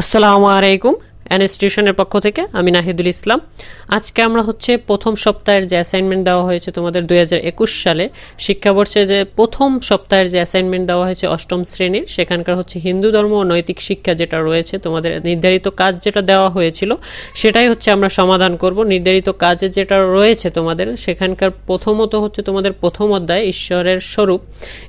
असलकुम অ্যানেস্টেশনের পক্ষ থেকে আমি নাহিদুল ইসলাম আজকে আমরা হচ্ছে প্রথম সপ্তাহের যে অ্যাসাইনমেন্ট দেওয়া হয়েছে তোমাদের দু সালে শিক্ষাবর্ষে যে প্রথম সপ্তাহের যে অ্যাসাইনমেন্ট দেওয়া হয়েছে অষ্টম শ্রেণীর সেখানকার হচ্ছে হিন্দু ধর্ম ও নৈতিক শিক্ষা যেটা রয়েছে তোমাদের নির্ধারিত কাজ যেটা দেওয়া হয়েছিল সেটাই হচ্ছে আমরা সমাধান করব নির্ধারিত কাজে যেটা রয়েছে তোমাদের সেখানকার প্রথমত হচ্ছে তোমাদের প্রথম অধ্যায় ঈশ্বরের স্বরূপ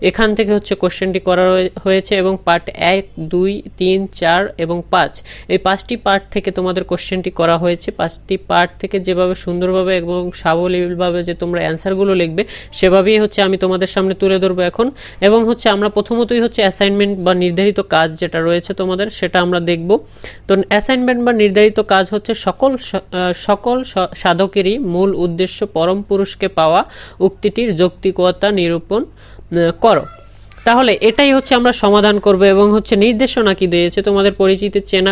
এখান থেকে হচ্ছে কোশ্চেনটি করা হয়েছে এবং পার্ট এক দুই তিন চার এবং পাঁচ এই পাঁচটি পার্ট থেকে তোমাদের কোশ্চেনটি করা হয়েছে পাঁচটি পার্ট থেকে যেভাবে সুন্দরভাবে এবং সাবলীলভাবে যে তোমরা অ্যান্সারগুলো লিখবে সেভাবেই হচ্ছে আমি তোমাদের সামনে তুলে ধরবো এখন এবং হচ্ছে আমরা প্রথমতই হচ্ছে অ্যাসাইনমেন্ট বা নির্ধারিত কাজ যেটা রয়েছে তোমাদের সেটা আমরা দেখব তো অ্যাসাইনমেন্ট বা নির্ধারিত কাজ হচ্ছে সকল সকল সাধকেরই মূল উদ্দেশ্য পরম পুরুষকে পাওয়া উক্তিটির যৌক্তিকতা নিরূপণ করো তাহলে এটাই হচ্ছে আমরা সমাধান করব এবং হচ্ছে নির্দেশনা কি দিয়েছে তোমাদের পরিচিত চেনা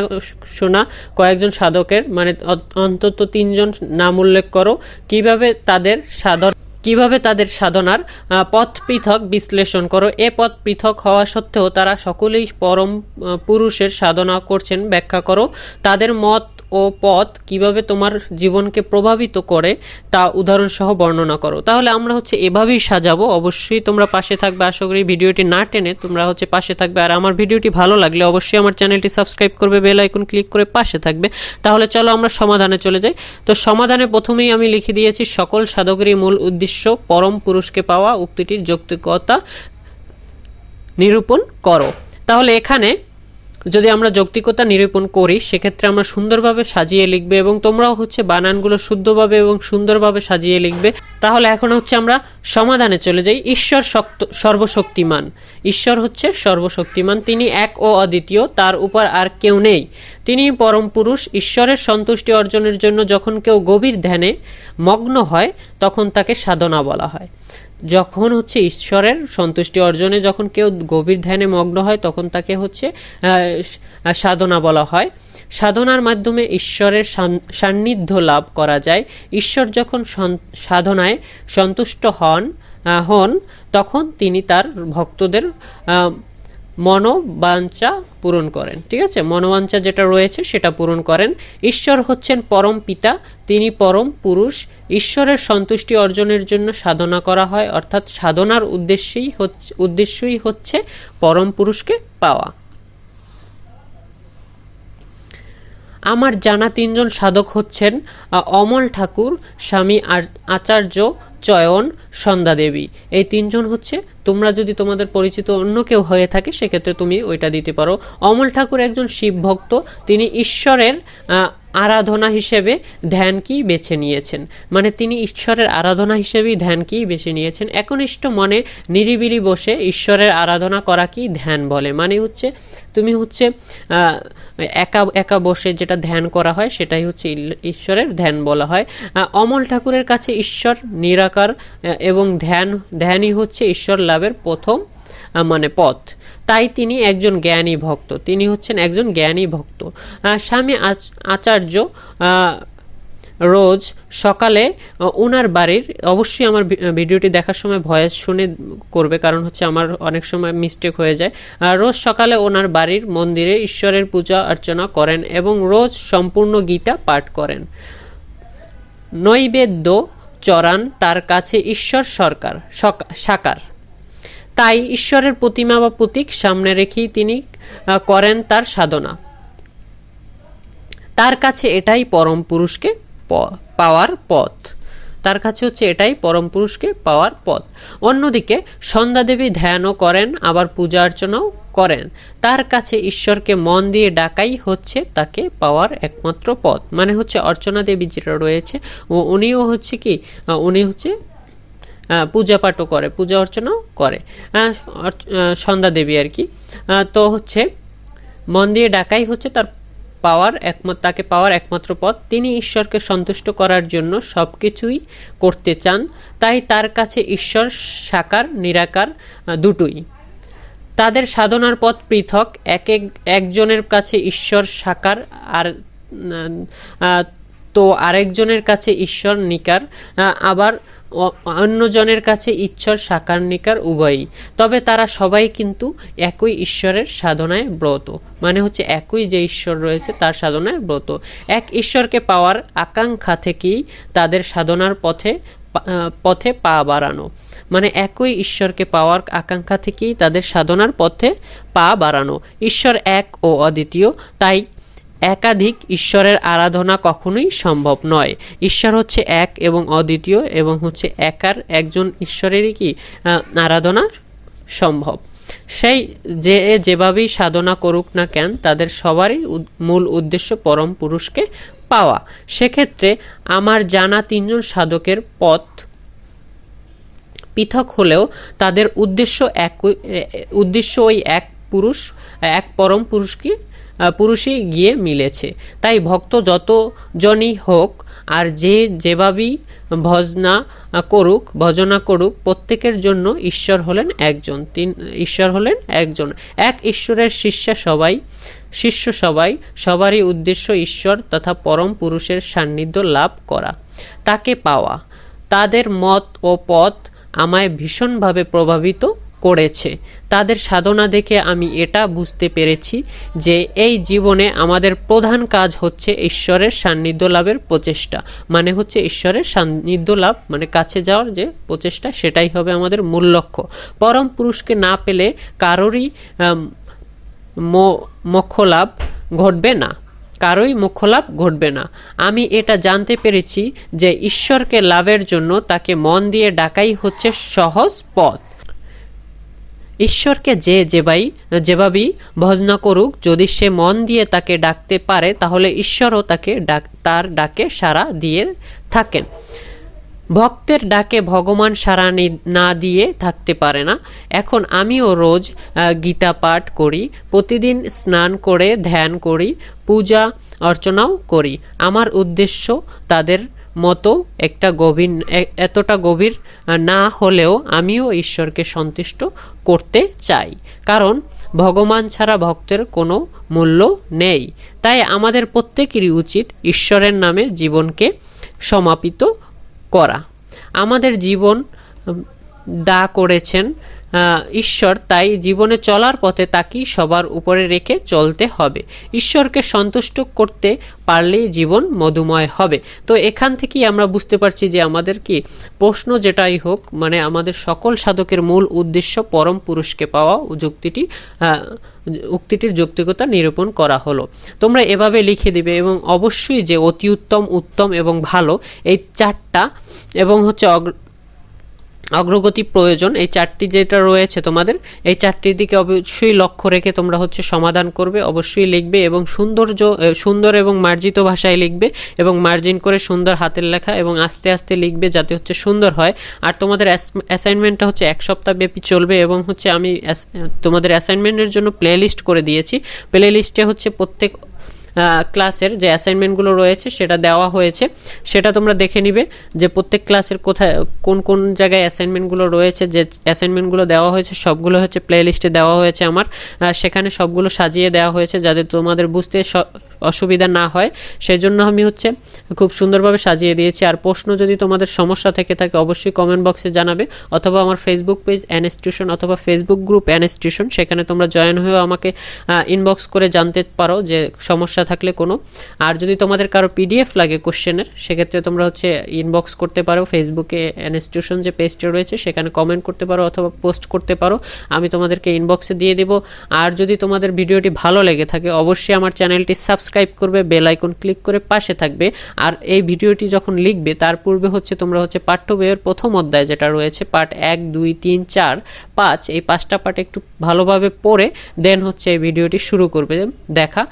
শোনা কয়েকজন সাধকের মানে অন্তত তিনজন নাম উল্লেখ করো কিভাবে তাদের সাধন কিভাবে তাদের সাধনার পথ পৃথক বিশ্লেষণ করো এ পথ পৃথক হওয়া সত্ত্বেও তারা সকলেই পরম পুরুষের সাধনা করছেন ব্যাখ্যা করো তাদের মত ও পথ কিভাবে তোমার জীবনকে প্রভাবিত করে তা উদাহরণসহ বর্ণনা করো তাহলে আমরা হচ্ছে এভাবেই সাজাবো অবশ্যই তোমরা পাশে থাকবে আশা করি ভিডিওটি না টেনে তোমরা হচ্ছে পাশে থাকবে আর আমার ভিডিওটি ভালো লাগলে অবশ্যই আমার চ্যানেলটি সাবস্ক্রাইব করবে বেল আইকন ক্লিক করে পাশে থাকবে তাহলে চলো আমরা সমাধানে চলে যাই তো সমাধানে প্রথমেই আমি লিখে দিয়েছি সকল সাধকেরই মূল উদ্দেশ্য পরম পুরুষকে পাওয়া উক্তিটির যৌক্তিকতা নিরূপণ করো তাহলে এখানে যদি আমরা যৌক্তিকতা নিরূপণ করি সেক্ষেত্রে আমরা সুন্দরভাবে সাজিয়ে লিখবে এবং তোমরাও হচ্ছে বানানগুলো শুদ্ধভাবে এবং সুন্দরভাবে সাজিয়ে লিখবে তাহলে এখন হচ্ছে আমরা সমাধানে চলে যাই ঈশ্বর শক্ত সর্বশক্তিমান ঈশ্বর হচ্ছে সর্বশক্তিমান তিনি এক ও অদ্বিতীয় তার উপর আর কেউ নেই তিনি পরম পুরুষ ঈশ্বরের সন্তুষ্টি অর্জনের জন্য যখন কেউ গভীর ধ্যানে মগ্ন হয় তখন তাকে সাধনা বলা হয় যখন হচ্ছে ঈশ্বরের সন্তুষ্টি অর্জনে যখন কেউ গভীর ধ্যানে মগ্ন হয় তখন তাকে হচ্ছে সাধনা বলা হয় সাধনার মাধ্যমে ঈশ্বরের সান্নিধ্য লাভ করা যায় ঈশ্বর যখন সাধনায় সন্তুষ্ট হন হন তখন তিনি তার ভক্তদের মনোবাঞ্ছা পূরণ করেন ঠিক আছে মনোবাঞ্ছা যেটা রয়েছে সেটা পূরণ করেন ঈশ্বর হচ্ছেন পরম পিতা তিনি পরম পুরুষ ঈশ্বরের সন্তুষ্টি অর্জনের জন্য সাধনা করা হয় অর্থাৎ সাধনার উদ্দেশ্যেই হচ্ছে উদ্দেশ্যই হচ্ছে পরম পুরুষকে পাওয়া আমার জানা তিনজন সাধক হচ্ছেন অমল ঠাকুর স্বামী আচার্য চয়ন সন্ধ্যা দেবী এই তিনজন হচ্ছে তোমরা যদি তোমাদের পরিচিত অন্য কেউ হয়ে থাকে সেক্ষেত্রে তুমি ওইটা দিতে পারো অমল ঠাকুর একজন শিব ভক্ত তিনি ঈশ্বরের আরাধনা হিসেবে ধ্যানকেই বেছে নিয়েছেন মানে তিনি ঈশ্বরের আরাধনা হিসেবেই ধ্যানকেই বেছে নিয়েছেন একনিষ্ঠ মনে নিরিবিলি বসে ঈশ্বরের আরাধনা করাকেই ধ্যান বলে মানে হচ্ছে তুমি হচ্ছে একা একা বসে যেটা ধ্যান করা হয় সেটাই হচ্ছে ঈশ্বরের ধ্যান বলা হয় অমল ঠাকুরের কাছে ঈশ্বর নিরাকার এবং ধ্যান ধ্যানই হচ্ছে ঈশ্বর লাভের প্রথম মানে পথ তাই তিনি একজন জ্ঞানী ভক্ত তিনি হচ্ছেন একজন জ্ঞানী ভক্ত স্বামী আচার্য রোজ সকালে ওনার বাড়ির অবশ্যই আমার ভিডিওটি দেখার সময় ভয়েস শুনে করবে কারণ হচ্ছে আমার অনেক সময় মিস্টেক হয়ে যায় রোজ সকালে ওনার বাড়ির মন্দিরে ঈশ্বরের পূজা অর্চনা করেন এবং রোজ সম্পূর্ণ গীতা পাঠ করেন নৈবেদ্য চরান তার কাছে ঈশ্বর সরকার সাকার তাই ঈশ্বরের প্রতিমা বা প্রতীক সামনে রেখেই তিনি করেন তার সাধনা তার কাছে এটাই পরম পুরুষকে পাওয়ার পথ তার কাছে হচ্ছে এটাই পরম পুরুষকে পাওয়ার পথ অন্যদিকে সন্ধ্যাদেবী ধ্যানও করেন আবার পূজা অর্চনাও করেন তার কাছে ঈশ্বরকে মন দিয়ে ডাকাই হচ্ছে তাকে পাওয়ার একমাত্র পথ মানে হচ্ছে অর্চনা দেবী যেটা রয়েছে ও উনিও হচ্ছে কি উনি হচ্ছে পূজা পাঠও করে পূজা অর্চনাও করে সন্ধ্যা দেবী আর কি তো হচ্ছে মন দিয়ে ডাকাই হচ্ছে তার পাওয়ার একমাত্র তাকে পাওয়ার একমাত্র পথ তিনি ঈশ্বরকে সন্তুষ্ট করার জন্য সব কিছুই করতে চান তাই তার কাছে ঈশ্বর সাকার নিরাকার দুটোই তাদের সাধনার পথ পৃথক এক এক একজনের কাছে ঈশ্বর সাকার আর তো আরেকজনের কাছে ঈশ্বর নিকার আবার অন্যজনের কাছে ঈশ্বর সাকার নিকার উভয়ই তবে তারা সবাই কিন্তু একই ঈশ্বরের সাধনায় ব্রত মানে হচ্ছে একই যে ঈশ্বর রয়েছে তার সাধনায় ব্রত এক ঈশ্বরকে পাওয়ার আকাঙ্ক্ষা থেকেই তাদের সাধনার পথে পথে পা বাড়ানো মানে একই ঈশ্বরকে পাওয়ার আকাঙ্ক্ষা থেকেই তাদের সাধনার পথে পা বাড়ানো ঈশ্বর এক ও অদ্বিতীয় তাই একাধিক ঈশ্বরের আরাধনা কখনোই সম্ভব নয় ঈশ্বর হচ্ছে এক এবং অদ্বিতীয় এবং হচ্ছে একার একজন ঈশ্বরেরই কি আরাধনা সম্ভব সেই যে যেভাবেই সাধনা করুক না কেন তাদের সবারই মূল উদ্দেশ্য পরম পুরুষকে পাওয়া সেক্ষেত্রে আমার জানা তিনজন সাধকের পথ পৃথক হলেও তাদের উদ্দেশ্য এক উদ্দেশ্য ওই এক পুরুষ এক পরম পুরুষকে পুরুষে গিয়ে মিলেছে তাই ভক্ত যতজনই হোক আর যে যেভাবেই ভজনা করুক ভজনা করুক প্রত্যেকের জন্য ঈশ্বর হলেন একজন তিন ঈশ্বর হলেন একজন এক ঈশ্বরের শিষ্যা সবাই শিষ্য সবাই সবারই উদ্দেশ্য ঈশ্বর তথা পরম পুরুষের সান্নিধ্য লাভ করা তাকে পাওয়া তাদের মত ও পথ আমায় ভীষণভাবে প্রভাবিত করেছে তাদের সাধনা দেখে আমি এটা বুঝতে পেরেছি যে এই জীবনে আমাদের প্রধান কাজ হচ্ছে ঈশ্বরের সান্নিধ্য লাভের প্রচেষ্টা মানে হচ্ছে ঈশ্বরের সান্নিধ্য লাভ মানে কাছে যাওয়ার যে প্রচেষ্টা সেটাই হবে আমাদের মূল লক্ষ্য পরম পুরুষকে না পেলে কারোরই মোক্ষলাভ ঘটবে না কারোই মুখ্যলাভ ঘটবে না আমি এটা জানতে পেরেছি যে ঈশ্বরকে লাভের জন্য তাকে মন দিয়ে ডাকাই হচ্ছে সহজ পথ ঈশ্বরকে যে যেবাই যেভাবেই ভজনা করুক যদি সে মন দিয়ে তাকে ডাকতে পারে তাহলে ঈশ্বরও তাকে ডাক তার ডাকে সাড়া দিয়ে থাকেন ভক্তের ডাকে ভগবান সারা না দিয়ে থাকতে পারে না এখন আমিও রোজ গীতা পাঠ করি প্রতিদিন স্নান করে ধ্যান করি পূজা অর্চনাও করি আমার উদ্দেশ্য তাদের মতো একটা গভীর এতটা গভীর না হলেও আমিও ঈশ্বরকে সন্তুষ্ট করতে চাই কারণ ভগবান ছাড়া ভক্তের কোনো মূল্য নেই তাই আমাদের প্রত্যেকেরই উচিত ঈশ্বরের নামে জীবনকে সমাপিত করা আমাদের জীবন দা করেছেন ঈশ্বর তাই জীবনে চলার পথে তাকেই সবার উপরে রেখে চলতে হবে ঈশ্বরকে সন্তুষ্ট করতে পারলেই জীবন মধুময় হবে তো এখান থেকেই আমরা বুঝতে পারছি যে আমাদের কি প্রশ্ন যেটাই হোক মানে আমাদের সকল সাধকের মূল উদ্দেশ্য পরম পুরুষকে পাওয়া যুক্তিটি উক্তিটির যৌক্তিকতা নিরূপণ করা হলো তোমরা এভাবে লিখে দিবে এবং অবশ্যই যে অতি উত্তম উত্তম এবং ভালো এই চারটা এবং হচ্ছে অগ্রগতি প্রয়োজন এই চারটি যেটা রয়েছে তোমাদের এই চারটির দিকে অবশ্যই লক্ষ্য রেখে তোমরা হচ্ছে সমাধান করবে অবশ্যই লিখবে এবং সৌন্দর্য সুন্দর এবং মার্জিত ভাষায় লিখবে এবং মার্জিন করে সুন্দর হাতের লেখা এবং আস্তে আস্তে লিখবে যাতে হচ্ছে সুন্দর হয় আর তোমাদের অ্যাসাইনমেন্টটা হচ্ছে এক সপ্তাহ ব্যাপী চলবে এবং হচ্ছে আমি তোমাদের অ্যাসাইনমেন্টের জন্য প্লে লিস্ট করে দিয়েছি প্লে লিস্টে হচ্ছে প্রত্যেক ক্লাসের যে অ্যাসাইনমেন্টগুলো রয়েছে সেটা দেওয়া হয়েছে সেটা তোমরা দেখে নিবে যে প্রত্যেক ক্লাসের কোথায় কোন কোন জায়গায় অ্যাসাইনমেন্টগুলো রয়েছে যে অ্যাসাইনমেন্টগুলো দেওয়া হয়েছে সবগুলো হচ্ছে প্লে দেওয়া হয়েছে আমার সেখানে সবগুলো সাজিয়ে দেওয়া হয়েছে যাতে তোমাদের বুঝতে অসুবিধা না হয় সেজন্য আমি হচ্ছে খুব সুন্দরভাবে সাজিয়ে দিয়েছি আর প্রশ্ন যদি তোমাদের সমস্যা থেকে থাকে অবশ্যই কমেন্ট বক্সে জানাবে অথবা আমার ফেসবুক পেজ অ্যানস্টিটিউশন অথবা ফেসবুক গ্রুপ অ্যানস্টিটিউশন সেখানে তোমরা জয়েন হয়েও আমাকে ইনবক্স করে জানতে পারো যে সমস্যা থাকলে কোনো আর যদি তোমাদের কারো পিডিএফ লাগে কোশ্চেনের সেক্ষেত্রে তোমরা হচ্ছে ইনবক্স করতে পারো ফেসবুকে অ্যানস্টিটিউশন যে পেজটি রয়েছে সেখানে কমেন্ট করতে পারো অথবা পোস্ট করতে পারো আমি তোমাদেরকে ইনবক্সে দিয়ে দেবো আর যদি তোমাদের ভিডিওটি ভালো লেগে থাকে অবশ্যই আমার চ্যানেলটি সাবস্ক্রাইব সাবস্ক্রাইব করবে বেল আইকন ক্লিক করে পাশে থাকবে আর এই ভিডিওটি যখন লিখবে তার পূর্বে হচ্ছে তোমরা হচ্ছে পাঠ্য বইয়ের প্রথম অধ্যায় যেটা রয়েছে পার্ট এক দুই তিন চার পাঁচ এই পাঁচটা পার্ট একটু ভালোভাবে পড়ে দেন হচ্ছে এই ভিডিওটি শুরু করবে দেখা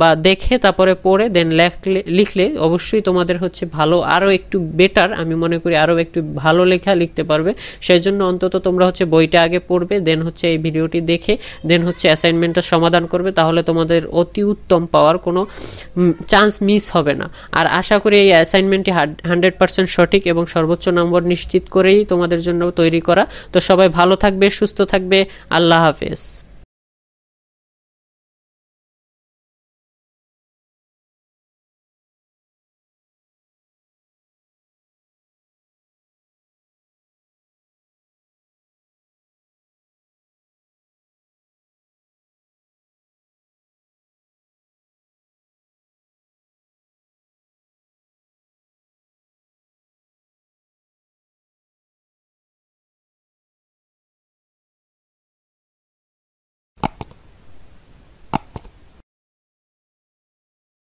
বা দেখে তারপরে পড়ে দেন লেখলে লিখলে অবশ্যই তোমাদের হচ্ছে ভালো আরও একটু বেটার আমি মনে করি আরও একটু ভালো লেখা লিখতে পারবে সেই জন্য অন্তত তোমরা হচ্ছে বইটা আগে পড়বে দেন হচ্ছে এই ভিডিওটি দেখে দেন হচ্ছে অ্যাসাইনমেন্টটা সমাধান করবে তাহলে তোমাদের অতি উত্তম পাওয়ার কোনো কোনো চান্স মিস হবে না আর আশা করি এই অ্যাসাইনমেন্টটি হান্ড্রেড পার্সেন্ট সঠিক এবং সর্বোচ্চ নম্বর নিশ্চিত করেই তোমাদের জন্য তৈরি করা তো সবাই ভালো থাকবে সুস্থ থাকবে আল্লাহ হাফেজ